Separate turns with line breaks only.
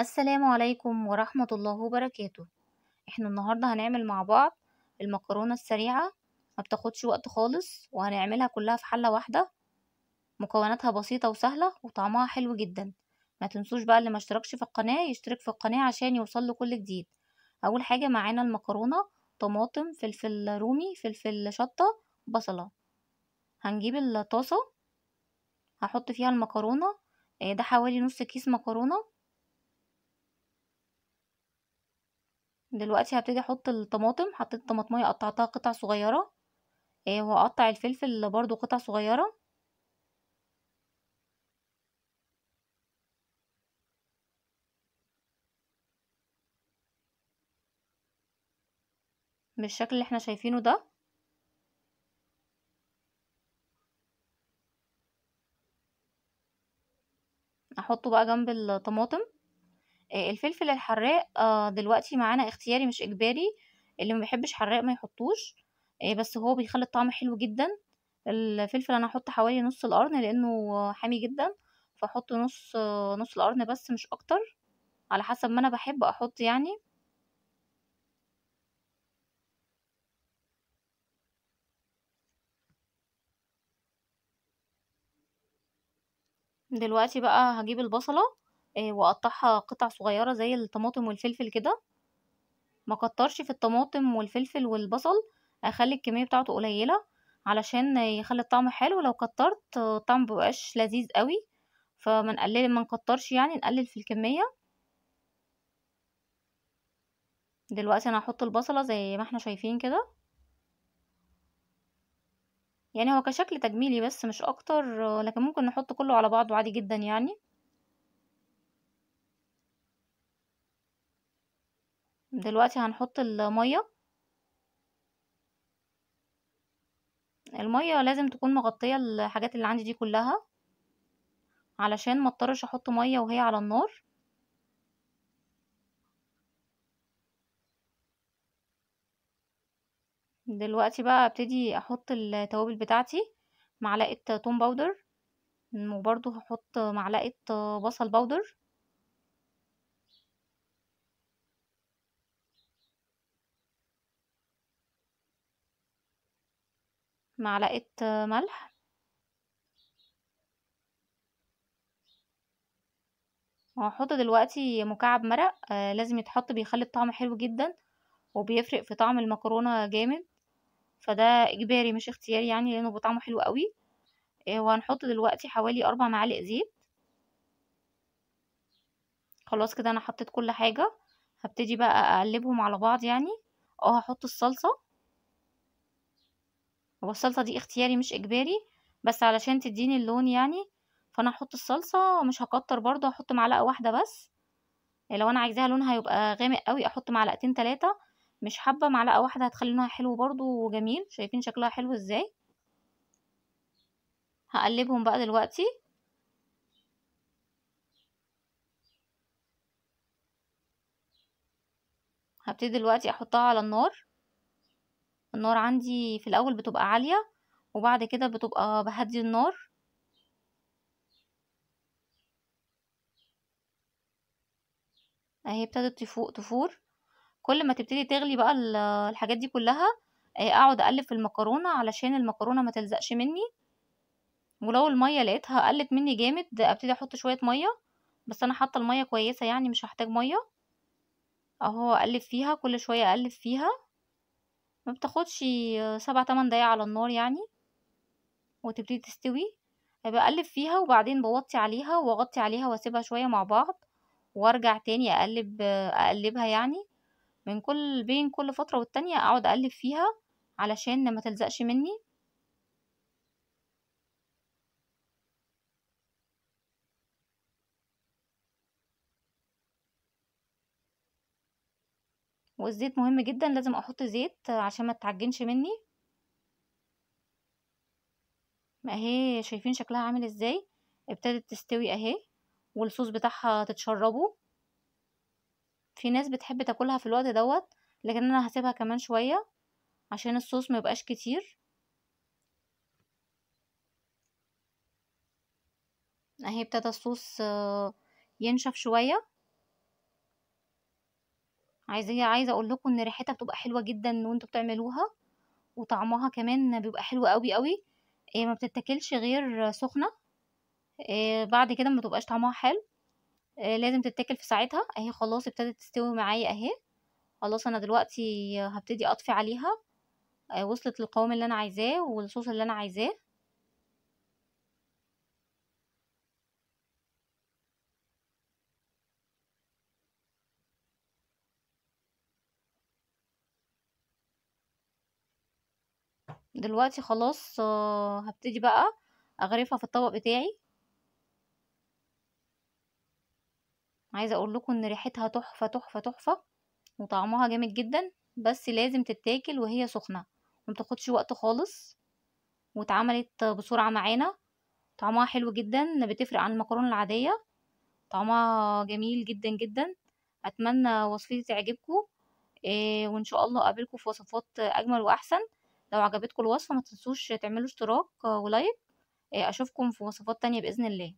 السلام عليكم ورحمة الله وبركاته احنا النهاردة هنعمل مع بعض المكرونة السريعة ما بتاخدش وقت خالص وهنعملها كلها في حلة واحدة مكوناتها بسيطة وسهلة وطعمها حلو جدا ما تنسوش بقى اللي ما اشتركش في القناة يشترك في القناة عشان يوصل له كل جديد اول حاجة معانا المكرونة طماطم فلفل رومي فلفل شطة بصلة هنجيب الطاسة هحط فيها المكرونة آه، ده حوالي نص كيس مكرونة دلوقتي هبتدي احط الطماطم حطيت طماطمية قطعتها قطع صغيرة إيه وهقطع الفلفل برضو قطع صغيرة بالشكل اللي احنا شايفينه ده احطه بقى جنب الطماطم الفلفل الحراق آه، دلوقتي معانا اختياري مش اجباري اللي ما بيحبش حراق ما يحطوش آه، بس هو بيخلي الطعم حلو جدا الفلفل انا هحط حوالي نص القرن لانه حامي جدا فاحط نص نص القرن بس مش اكتر على حسب ما انا بحب احط يعني دلوقتي بقى هجيب البصله آه، واقطعها قطع صغيرة زي الطماطم والفلفل كده ما كترش في الطماطم والفلفل والبصل اخلي الكمية بتاعته قليلة علشان يخلي الطعم حلو لو كترت الطعم مبقاش لذيذ قوي فما نقلل ما نكترش يعني نقلل في الكمية دلوقتي انا هحط البصلة زي ما احنا شايفين كده يعني هو كشكل تجميلي بس مش اكتر لكن ممكن نحط كله على بعضه عادي جدا يعني دلوقتي هنحط المية المية لازم تكون مغطية الحاجات اللي عندي دي كلها علشان ما اضطرش احط مية وهي على النار دلوقتي بقى ابتدي احط التوابل بتاعتي معلقة توم باودر وبرضو هحط معلقة بصل باودر معلقة ملح وهحط دلوقتي مكعب مرق آه لازم يتحط بيخلي الطعم حلو جدا وبيفرق في طعم المكرونة جامد فده اجباري مش اختياري يعني لانه بطعمه حلو قوي آه وهنحط دلوقتي حوالي اربع معالق زيت خلاص كده انا حطيت كل حاجة هبتدي بقى اقلبهم على بعض يعني اه هحط الصلصة هو الصلصه دي اختياري مش اجباري بس علشان تديني اللون يعني فانا هحط الصلصه مش هكتر برضو هحط معلقه واحده بس لو انا عايزاها لونها يبقى غامق قوي احط معلقتين ثلاثه مش حبة معلقه واحده هتخلي لونها حلو برضو وجميل شايفين شكلها حلو ازاي هقلبهم بقى دلوقتي هبتدي دلوقتي احطها على النار النار عندي في الاول بتبقى عالية وبعد كده بتبقى بهدي النار اهي ابتدت تفوق تفور كل ما تبتدي تغلي بقى الحاجات دي كلها آه، اقعد اقلب في المكرونه علشان المكرونه ما تلزقش مني ولو الميه لقيتها قلت مني جامد ابتدي احط شويه ميه بس انا حاطه الميه كويسه يعني مش هحتاج ميه اهو اقلب فيها كل شويه اقلب فيها ما بتاخدش آه، سبع تمن دقايق على النار يعني وتبتدي تستوي بقلب فيها وبعدين بوطي عليها واغطي عليها واسيبها شويه مع بعض وارجع تاني اقلب اقلبها يعني من كل بين كل فتره والتانيه اقعد اقلب فيها علشان ما تلزقش مني والزيت مهم جدا لازم احط زيت عشان ما تعجنش مني ما اهي شايفين شكلها عامل ازاي ابتدت تستوي اهي والصوص بتاعها تتشربه في ناس بتحب تاكلها في الوقت دوت لكن انا هسيبها كمان شويه عشان الصوص ما يبقاش كتير اهي ابتدى الصوص ينشف شويه عايزة عايزة اقول لكم ان ريحتها بتبقى حلوة جدا وانتوا بتعملوها وطعمها كمان بيبقى حلو قوي قوي إيه ما بتتاكلش غير سخنة إيه بعد كده ما تبقاش طعمها حلو إيه لازم تتاكل في ساعتها اهي خلاص ابتدت تستوي معايا اهي خلاص انا دلوقتي هبتدي اطفي عليها وصلت للقوام اللي انا عايزاه والصوص اللي انا عايزاه دلوقتي خلاص آه، هبتدي بقى اغرفها في الطبق بتاعي عايزه اقول لكم ان ريحتها تحفه تحفه تحفه وطعمها جامد جدا بس لازم تتاكل وهي سخنه ما بتاخدش وقت خالص واتعملت بسرعه معانا طعمها حلو جدا بتفرق عن المكرونه العاديه طعمها جميل جدا جدا اتمنى وصفتي تعجبكم إيه وان شاء الله اقابلكم في وصفات اجمل واحسن لو عجبتكم الوصفة ما تنسوش تعملوا اشتراك آه، ولايك آه، اشوفكم في وصفات تانية باذن الله